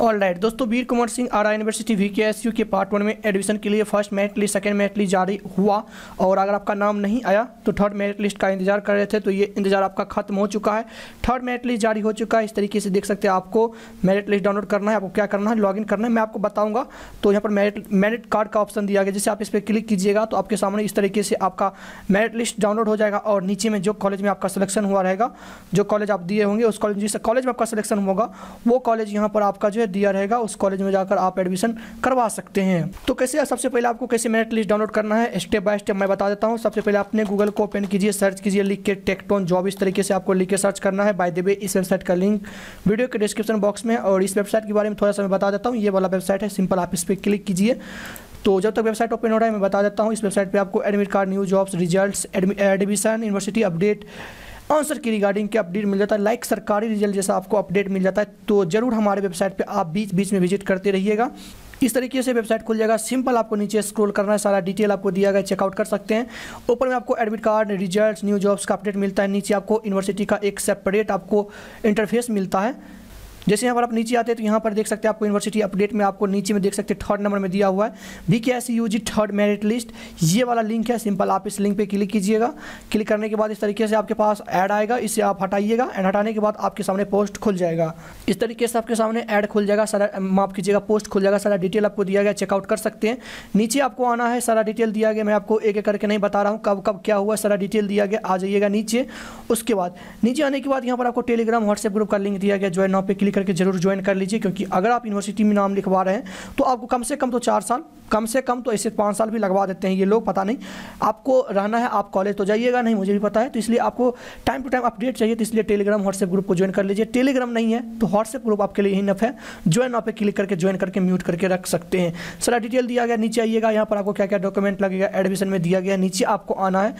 all right दोस्तों Veer Kumar Singh Ara university V K S U के part one में एडमिशन के लिए first merit list second merit list जारी हुआ और अगर आपका नाम नहीं आया तो थर्ड मेरिट लिस्ट का इंतजार कर रहे थे तो ये इंतजार आपका खत्म हो चुका है थर्ड मेरिट लिस्ट जारी हो चुका है इस तरीके से देख सकते हैं आपको मेरिट लिस्ट डाउनलोड करना है आपको क्या करना है लॉगिन करना है मैं आपको बताऊँगा तो यहाँ पर मेरिट मेरिट कार्ड का ऑप्शन दिया गया जैसे आप इस पर क्लिक कीजिएगा तो आपके सामने इस तरीके से आपका मेरिट लिस्ट डाउनलोड हो जाएगा और नीचे में जो कॉलेज में आपका सिलेक्शन हुआ रहेगा जो कॉलेज आप दिए होंगे उस कॉलेज जिस कॉलेज में आपका सिलेक्शन होगा वो कॉलेज यहाँ पर आपका जो है दिया रहेगा उस कॉलेज में जाकर आप एडमिशन करवा सकते हैं तो कैसे सबसे पहले आपको कैसे मेरिट लिस्ट डाउनलोड करना है स्टेप बाय स्टेप मैं बता देता हूँ सबसे पहले आपने गूगल को ओपन कीजिए सर्च कीजिए लिख के टेक्टोन जॉब इस तरीके से आपको लिख के सर्च करना है बाय द वे इस वेबसाइट का लिंक वीडियो के डिस्क्रिप्शन बॉक्स में और इस वेबसाइट के बारे में थोड़ा सा मैं बता देता हूँ ये वाला वेबसाइट है सिंपल आप इस पर क्लिक कीजिए तो जब तक वेबसाइट ओपन हो रहा है मैं बता देता हूँ इस वेबसाइट पे आपको admit card new jobs results admission university update answer key regarding के अपडेट मिल जाता है लाइक सरकारी रिजल्ट जैसा आपको अपडेट मिल जाता है तो ज़रूर हमारे वेबसाइट पर आप बीच बीच में विजिट करते रहिएगा इस तरीके से वेबसाइट खुल जाएगा सिंपल आपको नीचे स्क्रॉल करना है सारा डिटेल आपको दिया गया चेकआउट कर सकते हैं ऊपर में आपको admit card result new jobs का अपडेट मिलता है नीचे आपको यूनिवर्सिटी का एक सेपरेट आपको इंटरफेस मिलता है जैसे यहाँ पर आप नीचे आते हैं तो यहाँ पर देख सकते हैं आपको यूनिवर्सिटी अपडेट में आपको नीचे में देख सकते हैं थर्ड नंबर में दिया हुआ है B K U G third merit list ये वाला लिंक है सिंपल आप इस लिंक पर क्लिक कीजिएगा क्लिक करने के बाद इस तरीके से आपके पास ऐड आएगा इसे आप हटाइएगा एंड हटाने के बाद आपके सामने पोस्ट खुल जाएगा इस तरीके से आपके सामने ऐड खुल जाएगा सारा माफ कीजिएगा पोस्ट खुल जाएगा सारा डिटेल आपको दिया गया चेकआउट कर सकते हैं नीचे आपको आना है सारा डिटेल दिया गया मैं आपको एक एक करके नहीं बता रहा हूँ कब कब क्या हुआ सारा डिटेल दिया गया आ जाइएगा नीचे उसके बाद नीचे आने के बाद यहाँ पर आपको टेलीग्राम व्हाट्सएप ग्रुप का लिंक दिया गया ज्वाइन नाव पर क्लिक करके ज़रूर ज्वाइन कर लीजिए क्योंकि अगर आप यूनिवर्सिटी में नाम लिखवा रहे हैं तो आपको कम से कम तो चार साल कम से कम तो ऐसे पाँच साल भी लगवा देते हैं ये लोग पता नहीं आपको रहना है आप कॉलेज तो जाइएगा नहीं मुझे भी पता है तो इसलिए आपको टाइम टू टाइम अपडेट चाहिए तो इसलिए टेलीग्राम व्हाट्सएप ग्रुप को ज्वाइन कर लीजिए टेलीग्राम नहीं है तो व्हाट्सएप ग्रुप आपके लिए ही नफ है ज्वाइन आप क्लिक करके ज्वाइन करके म्यूट करके रख सकते हैं सारा डिटेल दिया गया नीचे आइएगा यहाँ पर आपको क्या क्या डॉक्यूमेंट लगेगा एडमिशन में दिया गया नीचे आपको आना है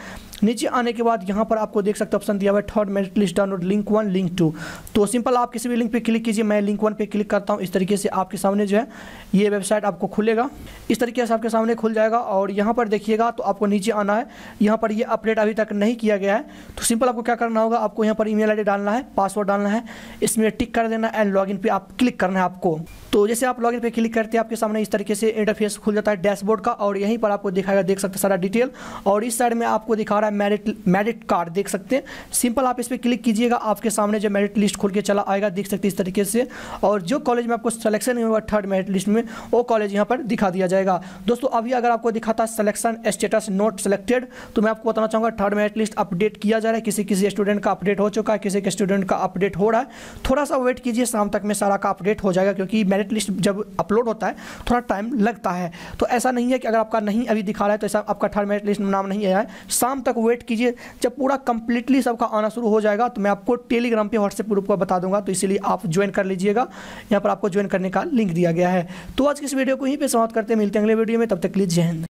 नीचे आने के बाद यहाँ पर आपको देख सकते ऑप्शन दिया हुआ है third merit list download link one link two तो सिंपल आप किसी भी लिंक पर क्लिक कीजिए मैं लिंक वन पे क्लिक करता हूँ इस तरीके से आपके सामने जो है ये वेबसाइट आपको खुलेगा इस तरीके से आपके सामने खुल जाएगा और यहाँ पर देखिएगा तो आपको नीचे आना है यहाँ पर ये अपडेट अभी तक नहीं किया गया है तो सिंपल आपको क्या करना होगा आपको यहाँ पर ईमेल आईडी डालना है पासवर्ड डालना है इसमें टिक कर देना एंड लॉगिन पे आप क्लिक करना है आपको तो जैसे आप लॉगिन पे क्लिक करते हैं आपके सामने इस तरीके से इंटरफेस खुल जाता है डैशबोर्ड का और यहीं पर आपको दिखाएगा देख सकते सारा डिटेल और इस साइड में आपको दिखा रहा है मेरिट मेरिट कार्ड देख सकते हैं सिंपल आप इस पर क्लिक कीजिएगा आपके सामने जो मेरिट लिस्ट खुल के चला आएगा देख सकते इस तरीके तरीके से और जो कॉलेज में आपको सलेक्शन नहीं हुआ थर्ड मेरिट लिस्ट में वो कॉलेज यहाँ पर दिखा दिया जाएगा दोस्तों अभी अगर आपको दिखाता है सलेक्शन स्टेटस नॉट सेलेक्टेड तो मैं आपको बताना चाहूँगा थर्ड मेरिट लिस्ट अपडेट किया जा रहा है किसी किसी स्टूडेंट का अपडेट हो चुका है किसी के स्टूडेंट का अपडेट हो रहा है थोड़ा सा वेट कीजिए शाम तक में सारा का अपडेट हो जाएगा क्योंकि मेरिट लिस्ट जब अपलोड होता है थोड़ा टाइम लगता है तो ऐसा नहीं है कि अगर आपका नहीं अभी दिखा रहा है तो ऐसा आपका थर्ड मेरिट लिस्ट नाम नहीं आया है शाम तक वेट कीजिए जब पूरा कंप्लीटली सबका आना शुरू हो जाएगा तो मैं आपको टेलीग्राम पे व्हाट्सएप ग्रुप का बता दूंगा तो इसीलिए आप जो ज्वाइन कर लीजिएगा यहाँ पर आपको ज्वाइन करने का लिंक दिया गया है तो आज की इस वीडियो को यहीं पर समाप्त करते मिलते हैं अगले वीडियो में तब तक लीजिए हिंद